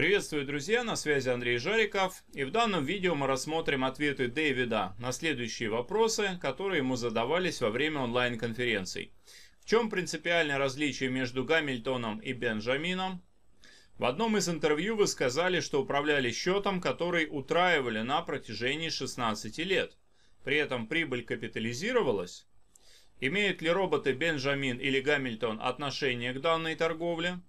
Приветствую, друзья, на связи Андрей Жариков, и в данном видео мы рассмотрим ответы Дэвида на следующие вопросы, которые ему задавались во время онлайн-конференций. В чем принципиальное различие между Гамильтоном и Бенджамином? В одном из интервью вы сказали, что управляли счетом, который утраивали на протяжении 16 лет. При этом прибыль капитализировалась. Имеют ли роботы Бенджамин или Гамильтон отношение к данной торговле?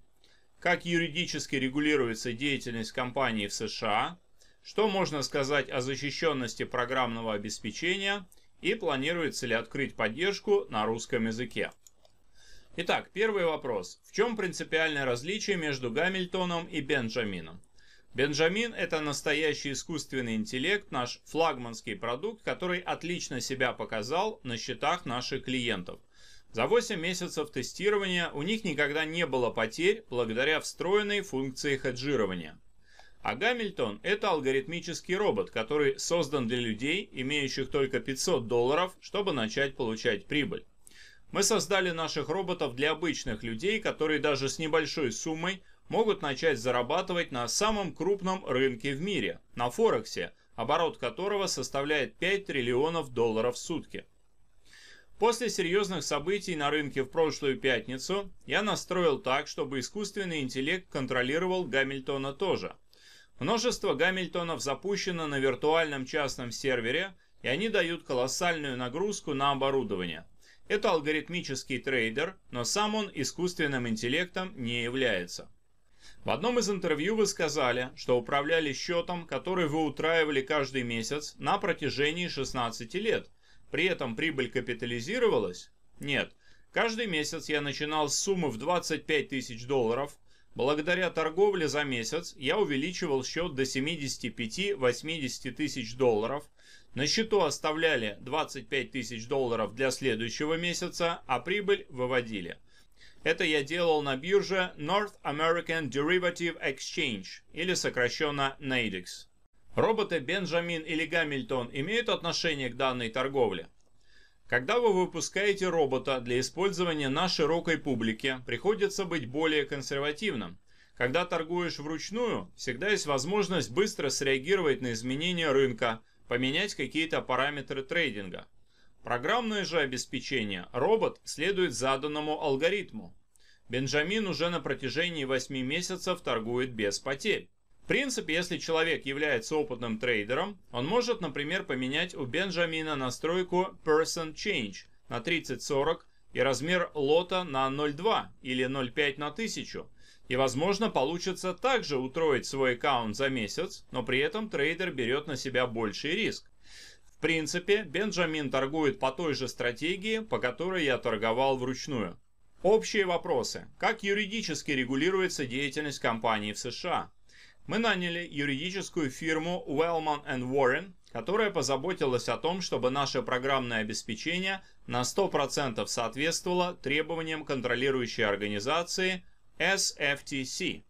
Как юридически регулируется деятельность компании в США? Что можно сказать о защищенности программного обеспечения? И планируется ли открыть поддержку на русском языке? Итак, первый вопрос. В чем принципиальное различие между Гамильтоном и Бенджамином? Бенджамин – это настоящий искусственный интеллект, наш флагманский продукт, который отлично себя показал на счетах наших клиентов. За 8 месяцев тестирования у них никогда не было потерь благодаря встроенной функции хеджирования. А Гамильтон – это алгоритмический робот, который создан для людей, имеющих только 500 долларов, чтобы начать получать прибыль. Мы создали наших роботов для обычных людей, которые даже с небольшой суммой могут начать зарабатывать на самом крупном рынке в мире – на Форексе, оборот которого составляет 5 триллионов долларов в сутки. После серьезных событий на рынке в прошлую пятницу я настроил так, чтобы искусственный интеллект контролировал Гамильтона тоже. Множество Гамильтонов запущено на виртуальном частном сервере, и они дают колоссальную нагрузку на оборудование. Это алгоритмический трейдер, но сам он искусственным интеллектом не является. В одном из интервью вы сказали, что управляли счетом, который вы утраивали каждый месяц на протяжении 16 лет – при этом прибыль капитализировалась? Нет. Каждый месяц я начинал с суммы в 25 тысяч долларов. Благодаря торговле за месяц я увеличивал счет до 75-80 тысяч долларов. На счету оставляли 25 тысяч долларов для следующего месяца, а прибыль выводили. Это я делал на бирже North American Derivative Exchange, или сокращенно NADEX. Роботы Бенджамин или Гамильтон имеют отношение к данной торговле? Когда вы выпускаете робота для использования на широкой публике, приходится быть более консервативным. Когда торгуешь вручную, всегда есть возможность быстро среагировать на изменения рынка, поменять какие-то параметры трейдинга. Программное же обеспечение робот следует заданному алгоритму. Бенджамин уже на протяжении 8 месяцев торгует без потерь. В принципе, если человек является опытным трейдером, он может, например, поменять у Бенджамина настройку Person Change на 30-40 и размер лота на 0,2 или 0,5 на 1000. И, возможно, получится также утроить свой аккаунт за месяц, но при этом трейдер берет на себя больший риск. В принципе, Бенджамин торгует по той же стратегии, по которой я торговал вручную. Общие вопросы. Как юридически регулируется деятельность компании в США? Мы наняли юридическую фирму Wellman Warren, которая позаботилась о том, чтобы наше программное обеспечение на 100% соответствовало требованиям контролирующей организации SFTC.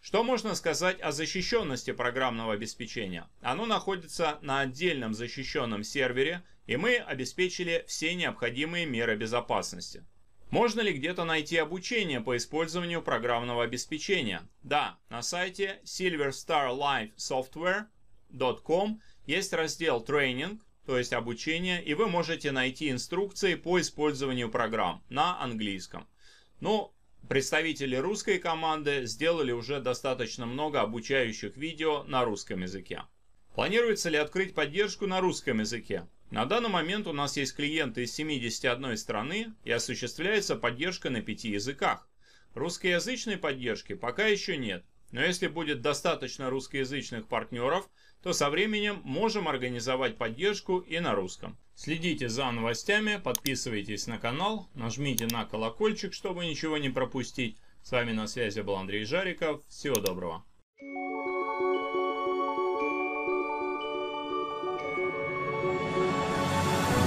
Что можно сказать о защищенности программного обеспечения? Оно находится на отдельном защищенном сервере, и мы обеспечили все необходимые меры безопасности. Можно ли где-то найти обучение по использованию программного обеспечения? Да, на сайте silverstarlifesoftware.com есть раздел «Тренинг», то есть обучение, и вы можете найти инструкции по использованию программ на английском. Но ну, представители русской команды сделали уже достаточно много обучающих видео на русском языке. Планируется ли открыть поддержку на русском языке? На данный момент у нас есть клиенты из 71 страны и осуществляется поддержка на пяти языках. Русскоязычной поддержки пока еще нет, но если будет достаточно русскоязычных партнеров, то со временем можем организовать поддержку и на русском. Следите за новостями, подписывайтесь на канал, нажмите на колокольчик, чтобы ничего не пропустить. С вами на связи был Андрей Жариков. Всего доброго.